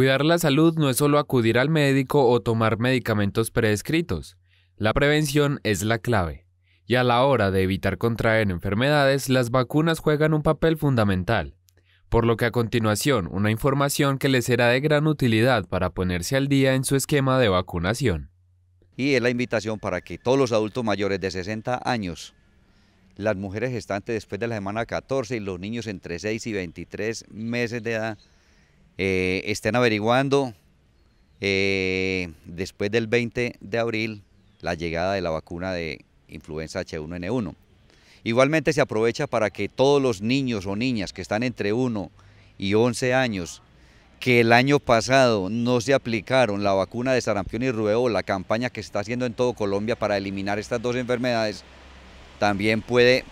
Cuidar la salud no es solo acudir al médico o tomar medicamentos prescritos. La prevención es la clave. Y a la hora de evitar contraer enfermedades, las vacunas juegan un papel fundamental. Por lo que a continuación, una información que les será de gran utilidad para ponerse al día en su esquema de vacunación. Y es la invitación para que todos los adultos mayores de 60 años, las mujeres gestantes después de la semana 14 y los niños entre 6 y 23 meses de edad, eh, estén averiguando eh, después del 20 de abril la llegada de la vacuna de influenza H1N1. Igualmente se aprovecha para que todos los niños o niñas que están entre 1 y 11 años que el año pasado no se aplicaron la vacuna de sarampión y rubeo, la campaña que se está haciendo en todo Colombia para eliminar estas dos enfermedades, también puede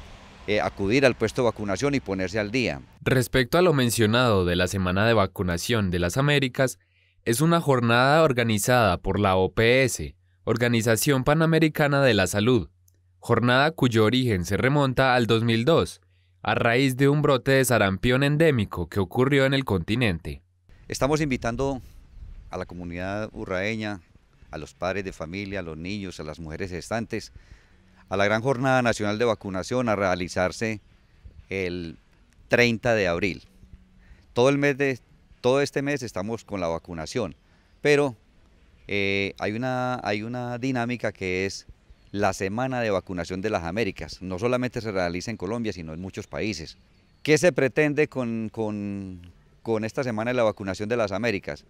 eh, acudir al puesto de vacunación y ponerse al día. Respecto a lo mencionado de la Semana de Vacunación de las Américas, es una jornada organizada por la OPS, Organización Panamericana de la Salud, jornada cuyo origen se remonta al 2002, a raíz de un brote de sarampión endémico que ocurrió en el continente. Estamos invitando a la comunidad urraeña, a los padres de familia, a los niños, a las mujeres gestantes, a la gran jornada nacional de vacunación a realizarse el 30 de abril. Todo, el mes de, todo este mes estamos con la vacunación, pero eh, hay, una, hay una dinámica que es la semana de vacunación de las Américas. No solamente se realiza en Colombia, sino en muchos países. ¿Qué se pretende con, esta semana de la vacunación de las Américas?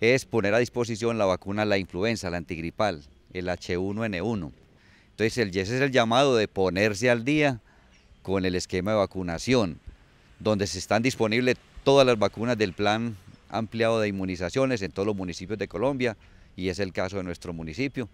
Es poner a disposición la vacuna, la influenza, la antigripal, el H1N1. Entonces, el, ese es el llamado de ponerse al día con el esquema de vacunación donde se están disponibles todas las vacunas del plan ampliado de inmunizaciones en todos los municipios de Colombia y es el caso de nuestro municipio.